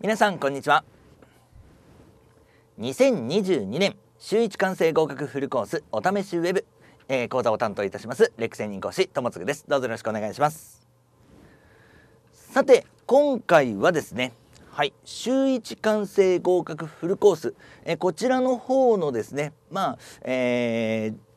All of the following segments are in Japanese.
皆さんこんにちは2022年週一完成合格フルコースお試しウェブ、えー、講座を担当いたしますレクセン講師ともつぐですどうぞよろしくお願いしますさて今回はですねはい週一完成合格フルコース、えこちらの方のですねまあ、えー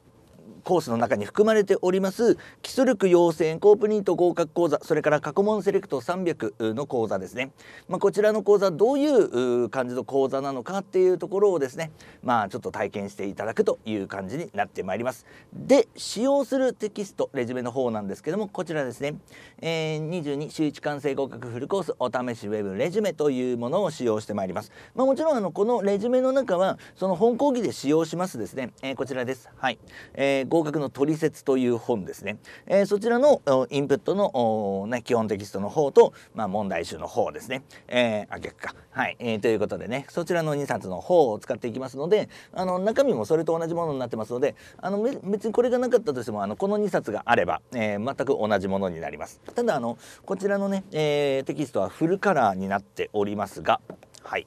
コースの中に含まれております基礎力養成コープリート合格講座それから過去問セレクト300の講座ですね、まあ、こちらの講座どういう感じの講座なのかっていうところをですねまあちょっと体験していただくという感じになってまいりますで使用するテキストレジュメの方なんですけどもこちらですね、えー、22週1完成合格フルコースお試しウェブレジュメというものを使用してまいります、まあ、もちろんあのこのレジュメの中はその本講義で使用しますですね、えー、こちらですはい、えー合格の取説という本ですね、えー、そちらのインプットの、ね、基本テキストの方と、まあ、問題集の方ですね、えー、あ逆かはい、えー、ということでねそちらの2冊の方を使っていきますのであの中身もそれと同じものになってますのであの別にこれがなかったとしてもあのこの2冊があれば、えー、全く同じものになりますただあのこちらのね、えー、テキストはフルカラーになっておりますがはい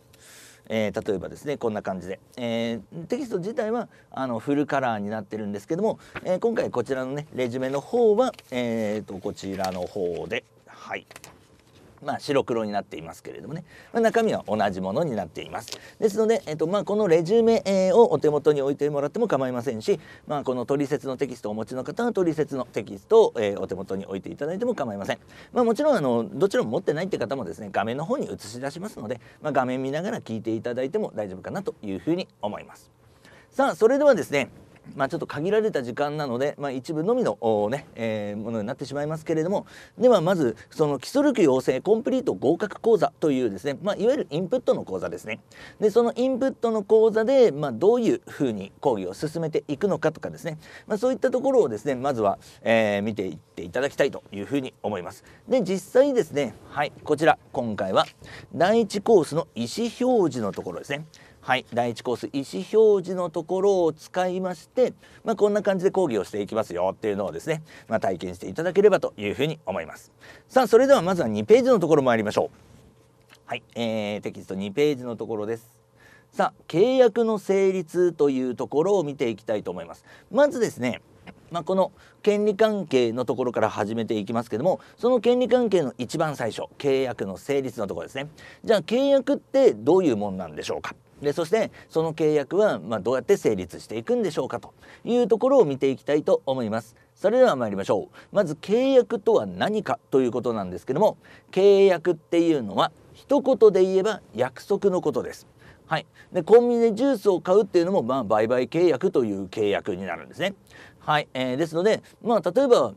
えー、例えばですねこんな感じで、えー、テキスト自体はあのフルカラーになってるんですけども、えー、今回こちらのねレジュメの方は、えーと、とこちらの方ではいまあ、白黒になっていますけれどもね、まあ、中身は同じものになっていますですので、えっとまあ、このレジュメをお手元に置いてもらっても構いませんし、まあ、この取説のテキストをお持ちの方は取説のテキストを、えー、お手元に置いていただいても構いません、まあ、もちろんあのどちらも持ってないって方もですね画面の方に映し出しますので、まあ、画面見ながら聞いていただいても大丈夫かなというふうに思いますさあそれではですねまあ、ちょっと限られた時間なので、まあ、一部のみのね、えー、ものになってしまいますけれどもではまずその基礎力養成コンプリート合格講座というですね、まあ、いわゆるインプットの講座ですねでそのインプットの講座で、まあ、どういうふうに講義を進めていくのかとかですね、まあ、そういったところをですねまずは、えー、見ていっていただきたいというふうに思いますで実際ですねはいこちら今回は第1コースの意思表示のところですねはい、第1コース意思表示のところを使いまして、まあ、こんな感じで講義をしていきますよっていうのをですね、まあ、体験していただければというふうに思います。さあそれではまずは2ページのところ参りましょう。はい、えー、テキスト2ページのところです。さあ契約の成立というところを見ていきたいと思います。まずですねまあ、この権利関係のところから始めていきますけどもその権利関係の一番最初契約の成立のところですねじゃあ契約ってどういうもんなんでしょうかでそしてその契約はまどうやって成立していくんでしょうかというところを見ていきたいと思います。それでは参りましょう。まず契約とは何かということなんですけども契約っていうのは一言で言えば約束のことです。はい、でコンビニでジュースを買うっていうのも、まあ、売買契約という契約になるんですね。はいえー、ですので、まあ、例えば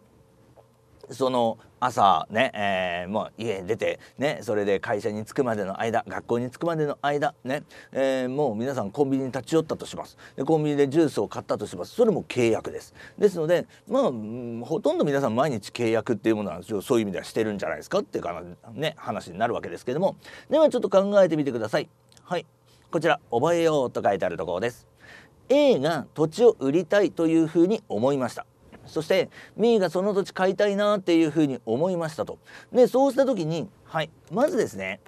その朝ね、えー、もう家出て、ね、それで会社に着くまでの間学校に着くまでの間ね、えー、もう皆さんコンビニに立ち寄ったとしますでコンビニでジュースを買ったとしますそれも契約ですですのでまあ、うん、ほとんど皆さん毎日契約っていうものはそういう意味ではしてるんじゃないですかっていうかね話になるわけですけどもではちょっと考えてみてくださいはいこちら「覚えよう」と書いてあるところです A が土地を売りたいというふうに思いましたそしてミーがその土地買いたいなっていうふうに思いましたとでそうした時にはいまずですね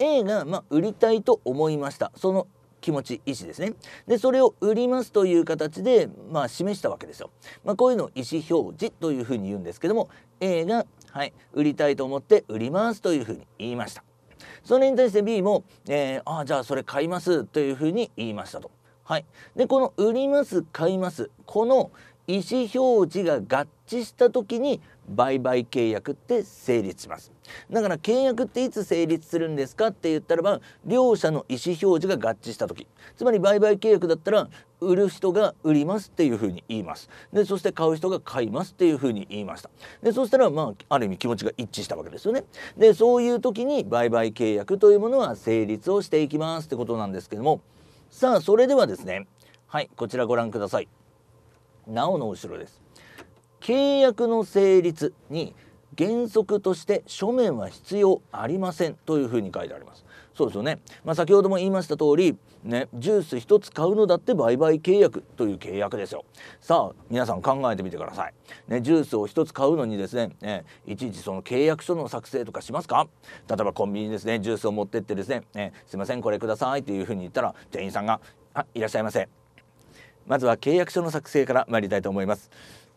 A がまあ、売りたいと思いましたその気持ち意思ですねでそれを売りますという形で、まあ、示したわけですよ、まあ、こういうのを意思表示というふうに言うんですけども A が、はい、売りたいと思って売りますというふうに言いましたそれに対して B も、えー、ああじゃあそれ買いますというふうに言いましたとはいでこの売ります買いますこの、意思表示が合致した時に売買契約って成立しますだから契約っていつ成立するんですかって言ったらば両者の意思表示が合致した時つまり売買契約だったら売る人が売りますっていうふうに言いますでそして買う人が買いますっていうふうに言いましたでそしたらまあある意味気持ちが一致したわけですよねでそういう時に売買契約というものは成立をしていきますってことなんですけどもさあそれではですねはいこちらご覧くださいなおの後ろです契約の成立に原則として書面は必要ありませんというふに書いてありますそうですよね、まあ、先ほども言いました通りねジュース1つ買うのだって売買契約という契約ですよさあ皆さん考えてみてくださいねジュースを1つ買うのにですねねいちいちその契約書の作成とかしますか例えばコンビニですねジュースを持ってってですねねすいませんこれくださいというふうに言ったら店員さんがあいらっしゃいませまずは契約書の作成から参りたいと思います、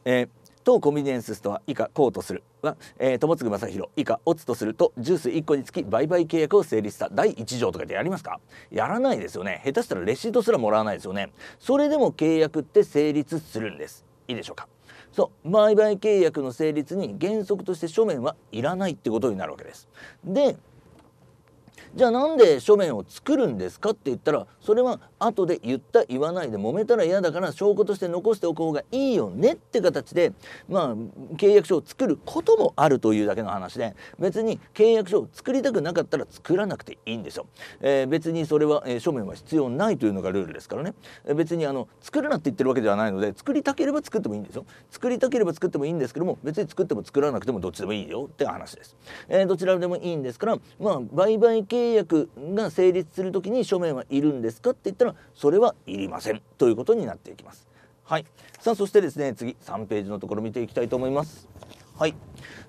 えー、当コンビニエンスストア以下こうとするは、えー、友次正弘以下オツとするとジュース1個につき売買契約を成立した第1条とかでやりますかやらないですよね下手したらレシートすらもらわないですよねそれでも契約って成立するんですいいでしょうかそう売買契約の成立に原則として書面はいらないってことになるわけですでじゃあなんで書面を作るんですかって言ったらそれは後で言った言わないで揉めたら嫌だから証拠として残しておく方がいいよねって形でまあ契約書を作ることもあるというだけの話で別に契約書を作りたくなかったら作らなくていいんですよ、えー、別にそれは、えー、書面は必要ないというのがルールですからね、えー、別にあの作るなって言ってるわけではないので作りたければ作ってもいいんですよ作りたければ作ってもいいんですけども別に作っても作らなくてもどっちでもいいよって話です、えどちらでもいいんですからまあ売買契約が成立する時に書面はいるんですかって言ったららそれはいりませんということになっていきます。はい、さあそしてですね次3ページのところ見ていきたいと思います。はい、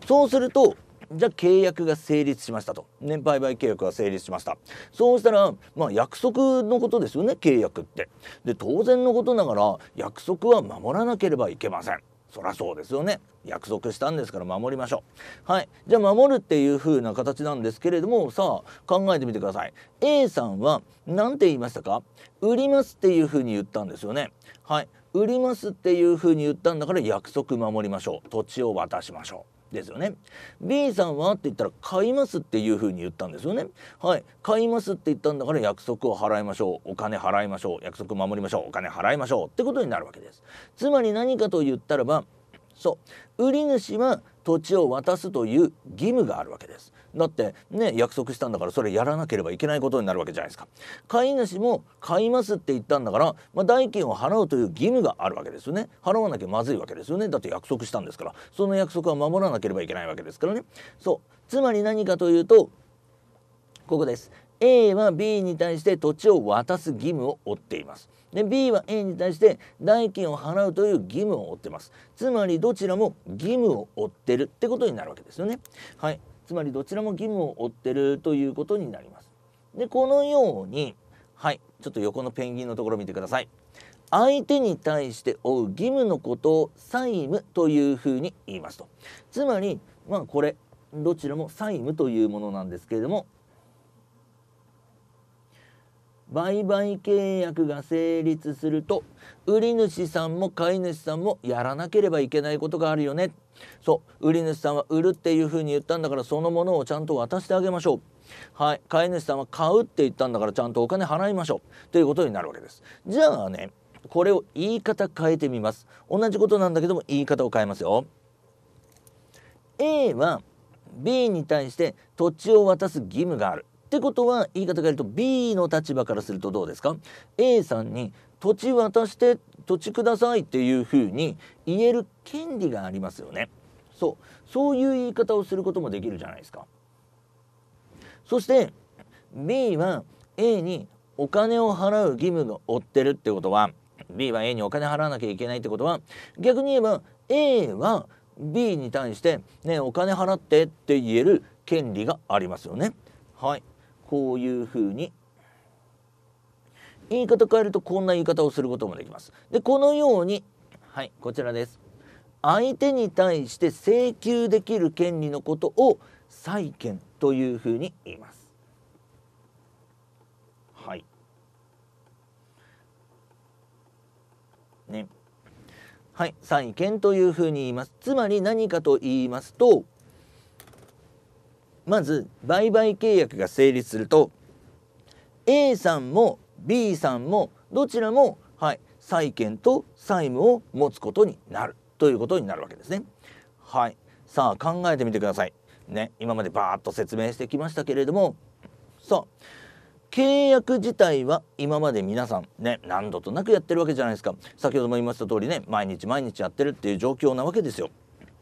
そうするとじゃあ契約が成立しましたと年配売契約が成立しましたそうしたら、まあ、約束のことですよね契約ってで当然のことながら約束は守らなければいけませんそらそうですよね約束したんですから守りましょうはいじゃあ守るっていう風な形なんですけれどもさあ考えてみてください A さんは何て言いましたか売りますっていう風に言ったんですよねはい売りますっていう風に言ったんだから約束守りましょう土地を渡しましょうですよね B さんはって言ったら買いますっていう風に言ったんですよねはい買いますって言ったんだから約束を払いましょうお金払いましょう約束守りましょうお金払いましょうってことになるわけですつまり何かと言ったらばそう売り主は土地を渡すという義務があるわけですだってね約束したんだからそれやらなければいけないことになるわけじゃないですか飼い主も買いますって言ったんだから、まあ、代金を払うという義務があるわけですよね払わなきゃまずいわけですよねだって約束したんですからその約束は守らなければいけないわけですからねそうつまり何かというとここです A は B に対して土地を渡す義務を負っていますで B は A に対して代金を払うという義務を負ってますつまりどちらも義務を負ってるってことになるわけですよねはいつまりどちらも義務を負ってるということになります。でこのようにはいちょっと横のペンギンのところ見てください。相手に対して負う義務のことを債務というふうに言いますと。つまりまあこれどちらも債務というものなんですけれども売買契約が成立すると売主さんも飼い主さんもやらなければいけないことがあるよねそう売り主さんは売るっていうふうに言ったんだからそのものをちゃんと渡してあげましょうはい飼い主さんは買うって言ったんだからちゃんとお金払いましょうということになるわけですじゃあねこれを言い方変えてみます同じことなんだけども言い方を変えますよ A は B に対して土地を渡す義務があるってことは言い方変えると B の立場からするとどうですか A さんに土地渡して土地くださいっていうふうに言える権利がありますよねそうそういう言い方をすることもできるじゃないですかそして B は A にお金を払う義務が負ってるってことは B は A にお金払わなきゃいけないってことは逆に言えば A は B に対してねお金払ってって言える権利がありますよねはいこういうふうに言い方変えるとこんな言い方をすることもできます。でこのようにはいこちらです。相手に対して請求できる権利のことを債権というふうに言います。はい。ね。はい、債権というふうに言います。つまり何かと言いますと、まず売買契約が成立すると A さんも B さんもどちらも、はい、債権と債務を持つことになるということになるわけですね。はい、さあ考えてみてください。ね、今までバーッと説明してきましたけれどもさあ契約自体は今まで皆さんね何度となくやってるわけじゃないですか先ほども言いました通りね毎日毎日やってるっていう状況なわけですよ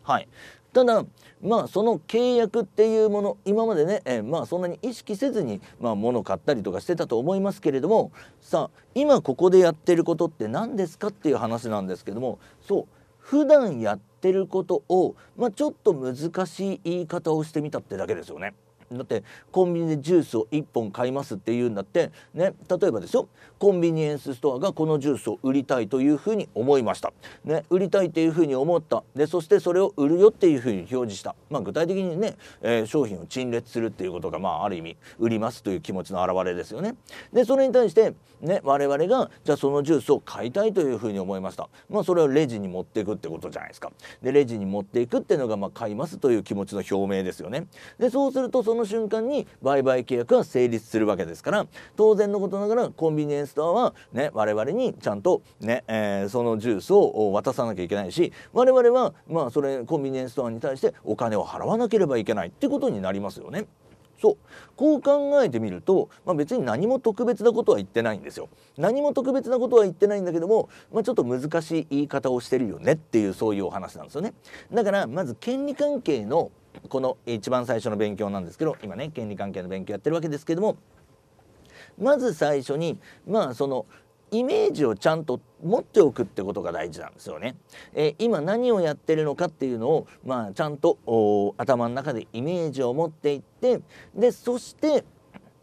はいただまあその契約っていうもの今までね、えー、まあそんなに意識せずに、まあ、物買ったりとかしてたと思いますけれどもさあ今ここでやってることって何ですかっていう話なんですけどもそう普段やってることを、まあ、ちょっと難しい言い方をしてみたってだけですよね。だってコンビニでジュースを1本買いますっていうんだってね例えばですよコンビニエンスストアがこのジュースを売りたいというふうに思いました、ね、売りたいっていうふうに思ったでそしてそれを売るよっていうふうに表示した、まあ、具体的にね、えー、商品を陳列するっていうことが、まあ、ある意味売りますという気持ちの表れですよねでそれに対して、ね、我々がじゃあそのジュースを買いたいというふうに思いました、まあ、それをレジに持っていくってことじゃないですかでレジに持っていくっていうのが、まあ、買いますという気持ちの表明ですよねでそうするとそのの瞬間に売買契約が成立するわけですから当然のことながらコンビニエンスストアは、ね、我々にちゃんとね、ねえー、そのジュースを渡さなきゃいけないし我々は、まあ、それコンビニエンスストアに対してお金を払わなければいけないってことになりますよね。そうこう考えてみると、まあ、別に何も特別なことは言ってないんですよ。何も特別なことは言ってないんだけども、まあ、ちょっと難しい言い方をしてるよねっていうそういうお話なんですよね。だからまず権利関係のこの一番最初の勉強なんですけど今ね権利関係の勉強やってるわけですけどもまず最初にまあそのイメージをちゃんと持っておくってことが大事なんですよね。えー、今何をやってるのかっていうのを、まあ、ちゃんと頭の中でイメージを持っていってでそして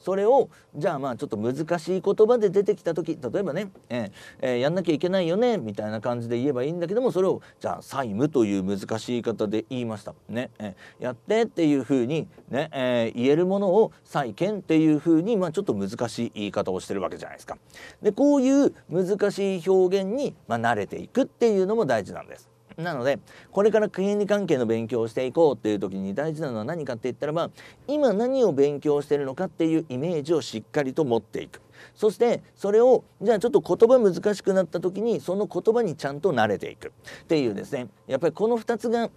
それをじゃあまあちょっと難しい言葉で出てきた時例えばね、ええー、やんなきゃいけないよねみたいな感じで言えばいいんだけどもそれをじゃあ債務という難しい言い方で言いました。ね、えー、やってっていうふうにね、えー、言えるものを債権っていうふうにまあちょっと難しい言い方をしてるわけじゃないですか。でこういう難しい表現にまあ慣れていくっていうのも大事なんです。なのでこれから権利関係の勉強をしていこうっていう時に大事なのは何かって言ったらば今何を勉強してるのかっていうイメージをしっかりと持っていくそしてそれをじゃあちょっと言葉難しくなった時にその言葉にちゃんと慣れていくっていうですねやっぱりこの2つが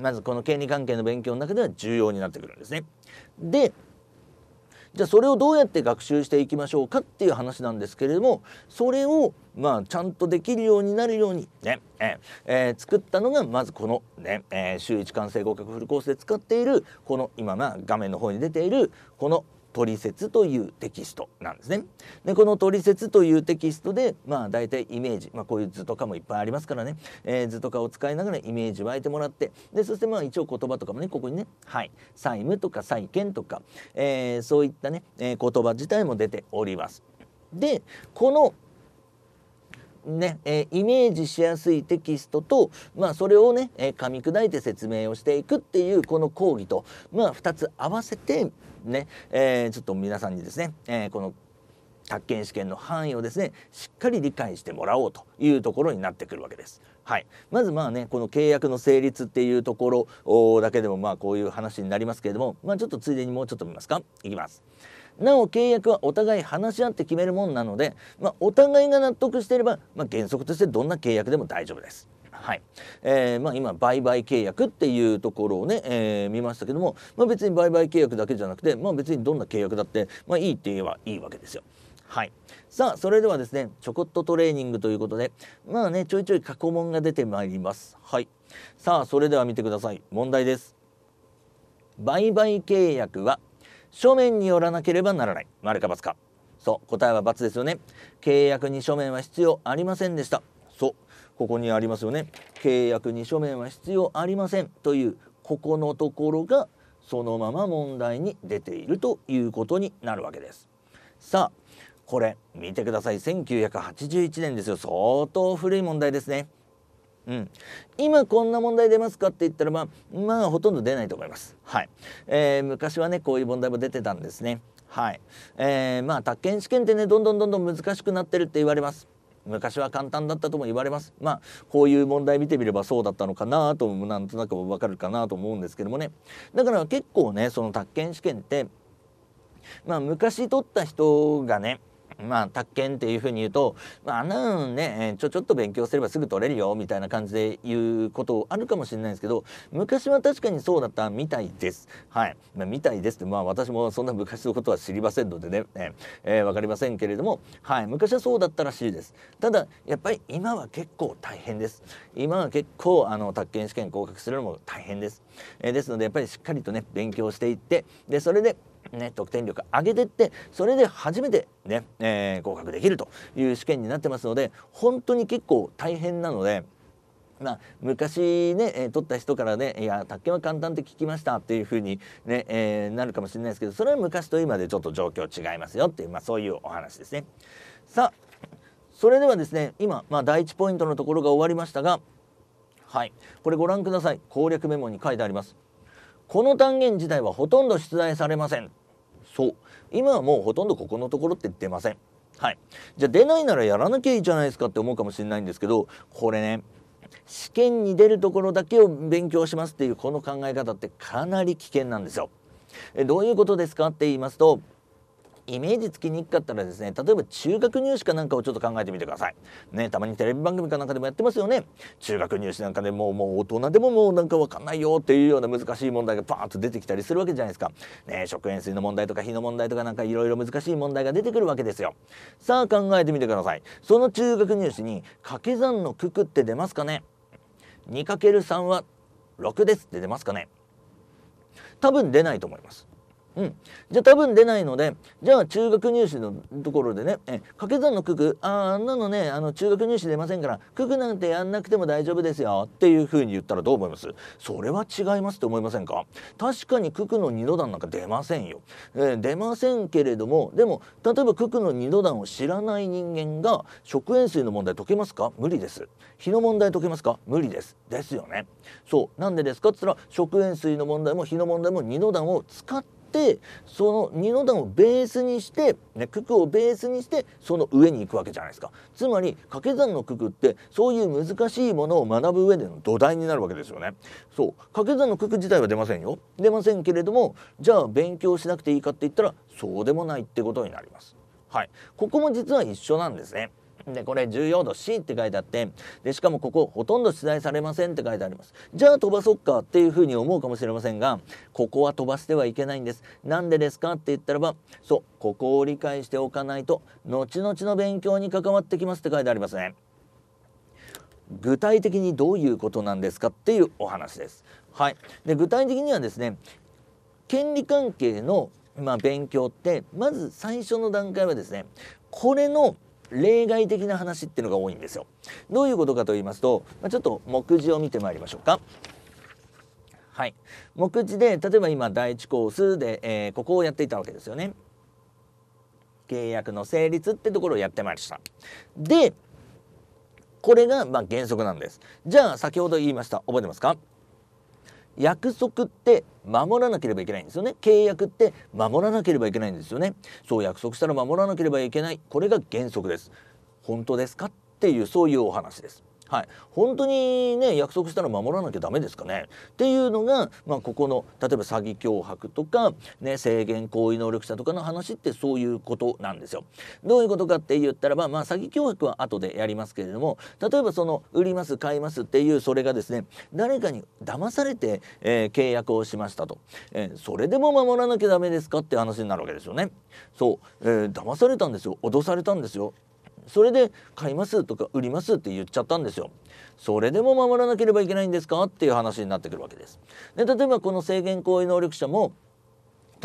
まずこの権利関係の勉強の中では重要になってくるんですね。でじゃあそれをどうやって学習していきましょうかっていう話なんですけれどもそれをまあちゃんとできるようになるようにねええー、作ったのがまずこのね、えー、週1完成合格フルコースで使っているこの今ま画面の方に出ているこのト説というテキストなんですね。でこの「トリセツ」というテキストでまあ大体イメージ、まあ、こういう図とかもいっぱいありますからね、えー、図とかを使いながらイメージ湧いてもらってでそしてまあ一応言葉とかもねここにね「はい」「債務」とか「債権」とか、えー、そういったね、えー、言葉自体も出ております。でこのねえイメージしやすいテキストと、まあ、それをね、え噛み砕いて説明をしていくっていうこの講義と、まあ、2つ合わせてね、えー、ちょっと皆さんにですね、えー、この宅建試験の範囲をですねしっかり理解してもらおうというところになってくるわけです。はい、まずまあねこの契約の成立っていうところだけでもまあこういう話になりますけれども、まあ、ちょっとついでにもうちょっと見ますかいきます。なお契約はお互い話し合って決めるもんなので、まあ、お互いが納得していれば、まあ、原則としてどんな契約でも大丈夫です。はいえーまあ、今売買契約っていうところをね、えー、見ましたけども、まあ、別に売買契約だけじゃなくて、まあ、別にどんな契約だって、まあ、いいって言えばいいわけですよ。はい、さあそれではですねちょこっとトレーニングということでまあねちょいちょい過去問が出てまいります。はい、さあそれでは見てください問題です。売買契約は書面によらなければならない。丸か×か。そう答えは×ですよね。契約に書面は必要ありませんでした。ここにありますよね契約に書面は必要ありませんというここのところがそのまま問題に出ているということになるわけですさあこれ見てください1981年ですよ相当古い問題ですねうん、今こんな問題出ますかって言ったらまあまあほとんど出ないと思います。はい、えー、昔はねこういう問題も出てたんですね。はい、えー、まあ宅建試験ってねどんどんどんどん難しくなってるって言われます。昔は簡単だったとも言われますまあこういう問題見てみればそうだったのかなともなんとなくわかるかなと思うんですけどもねだから結構ねその宅建試験ってまあ昔取った人がねまあ宅建っていうふうに言うと、まあ、あんなねちょちょっと勉強すればすぐ取れるよみたいな感じで言うことあるかもしれないですけど昔は確かにそうだったみたいです。はい、まあ、みたいですってまあ私もそんな昔のことは知りませんのでね、ええー、分かりませんけれども、はい、昔はそうだったらしいです。ただやっぱり今は結構大変です。今は結構あの宅建試験合格するのも大変です。えー、ですのでやっぱりしっかりとね勉強していってでそれでね、得点力上げてってそれで初めてね、えー、合格できるという試験になってますので本当に結構大変なので。まあ、昔ね、えー、取った人からね「いや宅建は簡単って聞きました」っていうふうにね、ねえー、なるかもしれないですけどそれは昔と今でちょっと状況違いますよっていう、まあ、そういうお話ですね。さあそれではですね今、まあ、第1ポイントのところが終わりましたがはいこれご覧ください攻略メモに書いてあります。この単元自体はほとんど出題されませんそう今はもうほとんどここのところって出ませんはいじゃあ出ないならやらなきゃいいじゃないですかって思うかもしれないんですけどこれね試験に出るところだけを勉強しますっていうこの考え方ってかなり危険なんですよえどういうことですかって言いますとイメージつきにくかったらですね例えば中学入試かなんかをちょっと考えてみてくださいねたまにテレビ番組かなんかでもやってますよね中学入試なんかでもうもう大人でももうなんかわかんないよっていうような難しい問題がパーンと出てきたりするわけじゃないですかね食塩水の問題とか火の問題とかなんかいろいろ難しい問題が出てくるわけですよさあ考えてみてくださいその中学入試に掛け算の九九って出ますかね 2×3 は6ですって出ますかね多分出ないと思いますうん、じゃあ多分出ないのでじゃあ中学入試のところでねえ掛け算の九九ああんなのねあの中学入試出ませんから九九なんてやんなくても大丈夫ですよっていうふうに言ったらどう思いますそれは違いますって思いませんか確かに九九の二度段なんか出ませんよ、えー、出ませんけれどもでも例えば九九の二度段を知らない人間が食塩水の問題解けますか無理です日の問題解けますか無理ですですよねそうなんでですかっつったら食塩水の問題も日の問題も二度段を使っててその二の段をベースにして、ね、九九をベースにしてその上に行くわけじゃないですかつまり掛け算の九九ってそういう難しいものを学ぶ上での土台になるわけですよねそう掛け算の九九自体は出ませんよ出ませんけれどもじゃあ勉強しなくていいかって言ったらそうでもないってことになりますはいここも実は一緒なんですねでこれ重要度 C って書いてあってでしかもここほとんど取材されませんって書いてありますじゃあ飛ばそっかっていうふうに思うかもしれませんがここは飛ばしてはいけないんですなんでですかって言ったらばそうここを理解しておかないと後々の勉強に関わってきますって書いてありますね具体的にどういうことなんですかっていうお話ですはいで具体的にはですね権利関係のまあ、勉強ってまず最初の段階はですねこれの例外的な話っていうのが多いんですよ。どういうことかと言いますと、まあ、ちょっと目次を見てまいりましょうか。はい、目次で例えば今第1コースで、えー、ここをやっていたわけですよね。契約の成立ってところをやってまいりました。でこれがま原則なんです。じゃあ先ほど言いました覚えてますか約束って守らなければいけないんですよね契約って守らなければいけないんですよねそう約束したら守らなければいけないこれが原則です本当ですかっていうそういうお話ですはい、本当にね約束したら守らなきゃダメですかねっていうのが、まあ、ここの例えば詐欺脅迫とか、ね、制限行為能力者とかの話ってそういうことなんですよ。どういうことかって言ったらば、まあ、詐欺脅迫は後でやりますけれども例えばその売ります買いますっていうそれがですね誰かに騙されて、えー、契約をしましたと、えー、それでも守らなきゃダメですかって話になるわけですよね。そう、えー、騙されたんですよ脅されたんですよそれで買いますとか売りますって言っちゃったんですよそれでも守らなければいけないんですかっていう話になってくるわけですで例えばこの制限行為能力者も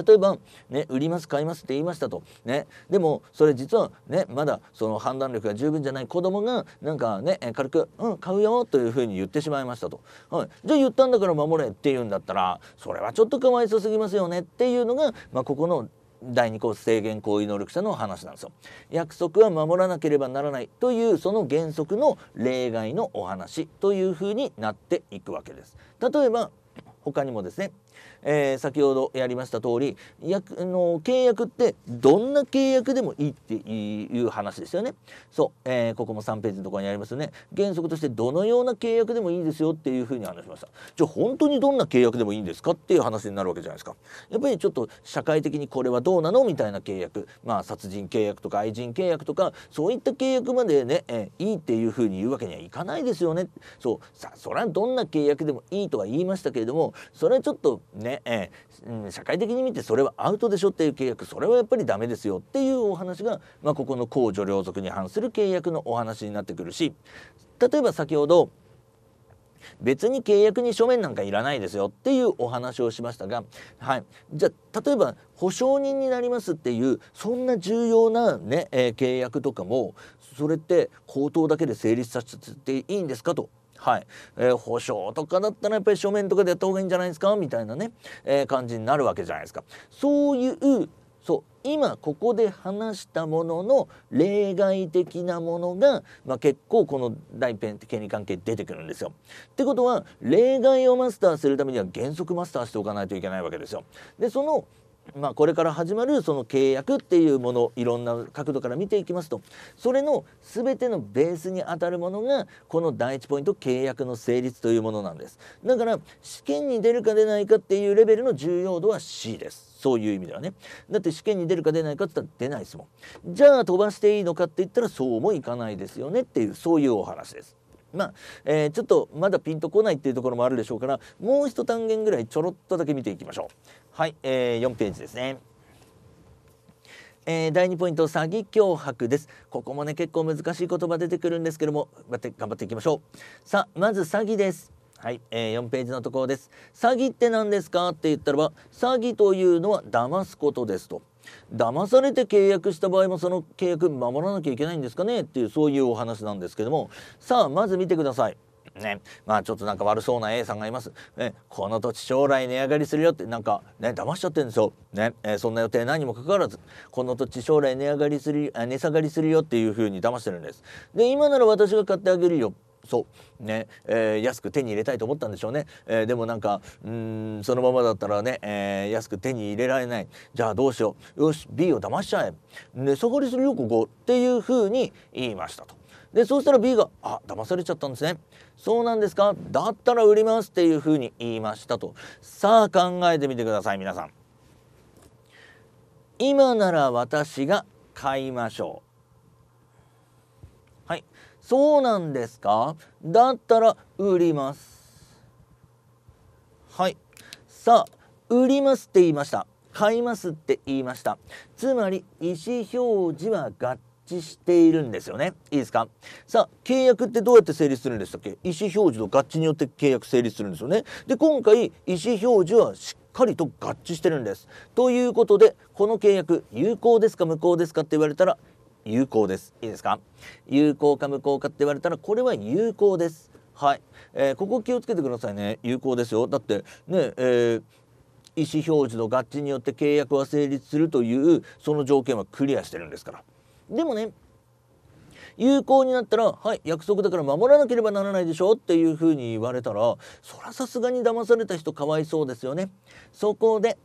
例えば、ね、売ります買いますって言いましたと、ね、でもそれ実は、ね、まだその判断力が十分じゃない子供がなんかね軽く「うん買うよ」というふうに言ってしまいましたと、はい、じゃあ言ったんだから守れって言うんだったらそれはちょっとかわいそすぎますよねっていうのが、まあ、ここの第2項制限行為能力者の話なんですよ。約束は守らなければならないというその原則の例外のお話というふうになっていくわけです。例えば他にもですねえー、先ほどやりました通り約の契約ってどんな契約でもいいっていう話ですよね。そう、えー、ここも3ページのところにありますよね。原則としてどのような契約でもいいですよっていうふうに話しました。じゃあ本当にどんな契約でもいいんですかっていう話になるわけじゃないですか。やっぱりちょっと社会的にこれはどうなのみたいな契約まあ殺人契約とか愛人契約とかそういった契約までね、えー、いいっていうふうに言うわけにはいかないですよね。そうさそれはどんな契約でもいいとは言いましたけれどもそれはちょっとねね、えーうん、社会的に見てそれはアウトでしょっていう契約それはやっぱりダメですよっていうお話が、まあ、ここの公序良俗に反する契約のお話になってくるし例えば先ほど別に契約に書面なんかいらないですよっていうお話をしましたが、はい、じゃあ例えば保証人になりますっていうそんな重要なね、えー、契約とかもそれって口頭だけで成立させていいんですかとはいえー、保証とかだったらやっぱり書面とかでやった方がいいんじゃないですかみたいなね、えー、感じになるわけじゃないですか。そういうそう今ここで話したものの例外的なものが、まあ、結構この大ペンって権利関係出てくるんですよ。ってことは例外をマスターするためには原則マスターしておかないといけないわけですよ。でそのまあ、これから始まるその契約っていうものいろんな角度から見ていきますとそれの全てのベースにあたるものがこの第1ポイント契約の成立というものなんですだから試験に出るか出ないかっていうレベルの重要度は C ですそういう意味ではねだって試験に出るか出ないかって言ったら出ないですもんじゃあ飛ばしていいのかって言ったらそうもいかないですよねっていうそういうお話ですまあ、えー、ちょっとまだピンとこないっていうところもあるでしょうからもう一単元ぐらいちょろっとだけ見ていきましょう。はい、えー、4ページですね。えー、第2ポイント詐欺脅迫ですここもね結構難しい言葉出てくるんですけども頑張っていきましょうさあまず詐欺ですはい、えー、4ページのところです詐欺って何ですかって言ったらば詐欺というのは騙すことですと騙されて契約した場合もその契約守らなきゃいけないんですかねっていうそういうお話なんですけどもさあまず見てくださいね、まあちょっとなんか悪そうな A さんがいます、ね、この土地将来値上がりするよってなんかね騙しちゃってるんですよ、ねえー、そんな予定ないにもかかわらずこの土地将来値上がりする値下がりするよっていうふうに騙してるんですで今なら私が買ってあげるよそうね、えー、安く手に入れたいと思ったんでしょうね、えー、でもなんかうんそのままだったらね、えー、安く手に入れられないじゃあどうしようよし B を騙しちゃえ値下がりするよここっていうふうに言いましたと。でそうしたら B が「あ騙されちゃったんですねそうなんですかだったら売ります」っていうふうに言いましたとさあ考えてみてください皆さん今なら私が買いましょうはいそうなんですかだったら売りますはいさあ売りますって言いました買いますって言いましたつまり意思表示は合致しているんですよねいいですかさあ契約ってどうやって成立するんでしたっけ意思表示と合致によって契約成立するんですよねで今回意思表示はしっかりと合致してるんですということでこの契約有効ですか無効ですかって言われたら有効ですいいですか有効か無効かって言われたらこれは有効ですはい、えー、ここ気をつけてくださいね有効ですよだってねえー意思表示の合致によって契約は成立するというその条件はクリアしてるんですからでもね有効になったら「はい約束だから守らなければならないでしょ」っていうふうに言われたらそらさすがに騙された人かわいそうですよね。そこで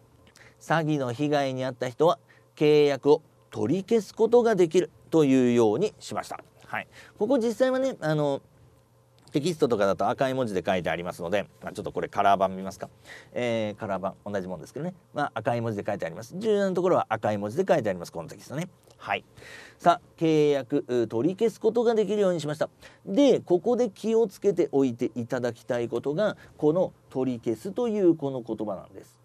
詐欺の被害に遭った人は契約を取り消すことができるというようにしました。はい、ここ実際はねあのテキストとかだと赤い文字で書いてありますので、まあ、ちょっとこれカラー版見ますか、えー、カラー版同じもんですけどね、まあ、赤い文字で書いてあります重要なところは赤い文字で書いてありますこのテキストねはい。さ契約取り消すことができるようにしましたでここで気をつけておいていただきたいことがこの取り消すというこの言葉なんです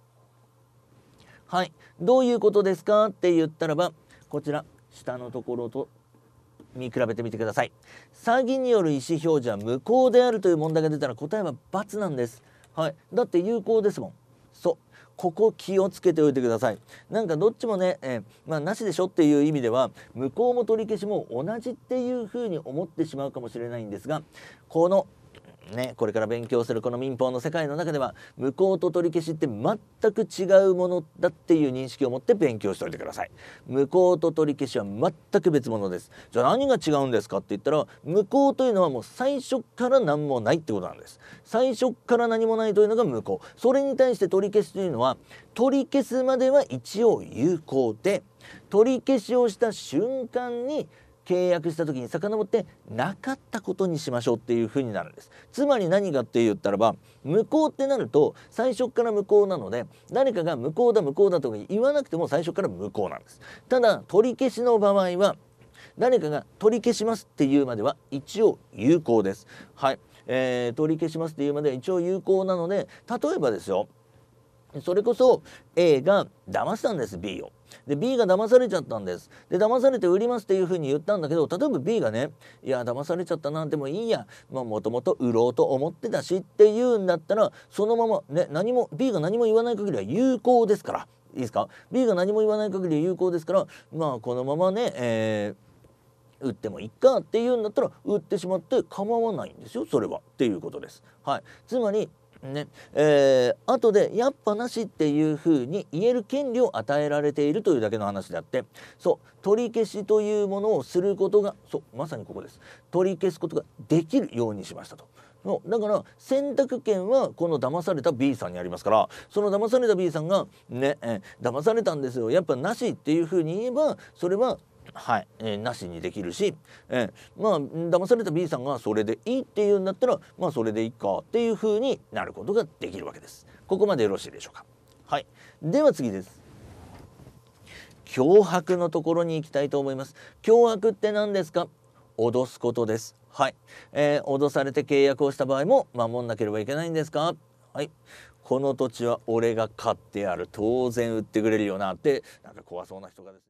はいどういうことですかって言ったらばこちら下のところと見比べてみてください詐欺による意思表示は無効であるという問題が出たら答えは×なんですはいだって有効ですもんそうここ気をつけておいてくださいなんかどっちもね、えー、まあ、なしでしょっていう意味では向こうも取り消しも同じっていうふうに思ってしまうかもしれないんですがこのね、これから勉強するこの民法の世界の中では無効と取り消しって全く違うものだっていう認識を持って勉強しておいてください無効と取り消しは全く別物ですじゃあ何が違うんですかって言ったら無効というのはもう最初から何もないってことなんです最初から何もないというのが無効それに対して取り消しというのは取り消すまでは一応有効で取り消しをした瞬間に契約した時に遡ってなかったことにしましょうっていう風になるんですつまり何かって言ったらば無効ってなると最初から無効なので誰かが無効だ無効だとか言わなくても最初から無効なんですただ取り消しの場合は誰かが取り消しますっていうまでは一応有効ですはいえー、取り消しますっていうまでは一応有効なので例えばですよそれこそ A が騙したんです B をで B が騙されちゃったんですで騙されて売りますっていうふうに言ったんだけど例えば B がねいや騙されちゃったなんてもいいやもともと売ろうと思ってたしっていうんだったらそのままね何も B が何も言わない限りは有効ですからいいですか B が何も言わない限り有効ですからまあこのままね、えー売ってもいいかっていうんだったら売ってしまって構わないんですよそれはっていうことです。はい、つまりねえー、後で「やっぱなし」っていうふうに言える権利を与えられているというだけの話であってそう取り消しというものをすることがそうまさにここです取り消すことができるようにしましたと。だから選択権はこの騙された B さんにありますからその騙された B さんがねえ騙されたんですよやっぱなしっていうふうに言えばそれははい、えー、なしにできるし、えー、まあ騙された B さんがそれでいいっていうんだったらまあそれでいいかっていうふうになることができるわけです。ここまでよろしいでしょうか。はい、では次です。脅迫のところに行きたいと思います。脅迫って何ですか脅すことです。はい、えー、脅されて契約をした場合も守んなければいけないんですかはい、この土地は俺が買ってある当然売ってくれるよなってなんか怖そうな人がです